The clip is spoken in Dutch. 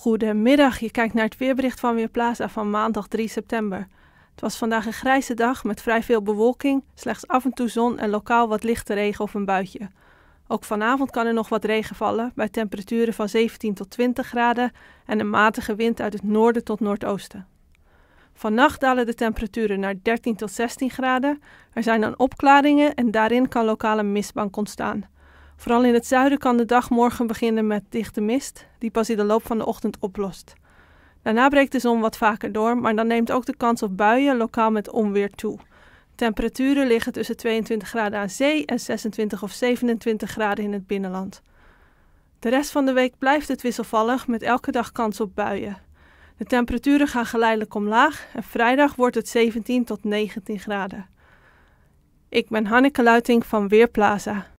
Goedemiddag, je kijkt naar het weerbericht van Weerplaza van maandag 3 september. Het was vandaag een grijze dag met vrij veel bewolking, slechts af en toe zon en lokaal wat lichte regen of een buitje. Ook vanavond kan er nog wat regen vallen bij temperaturen van 17 tot 20 graden en een matige wind uit het noorden tot noordoosten. Vannacht dalen de temperaturen naar 13 tot 16 graden. Er zijn dan opklaringen en daarin kan lokale mistbank ontstaan. Vooral in het zuiden kan de dag morgen beginnen met dichte mist, die pas in de loop van de ochtend oplost. Daarna breekt de zon wat vaker door, maar dan neemt ook de kans op buien lokaal met onweer toe. Temperaturen liggen tussen 22 graden aan zee en 26 of 27 graden in het binnenland. De rest van de week blijft het wisselvallig met elke dag kans op buien. De temperaturen gaan geleidelijk omlaag en vrijdag wordt het 17 tot 19 graden. Ik ben Hanneke Luiting van Weerplaza.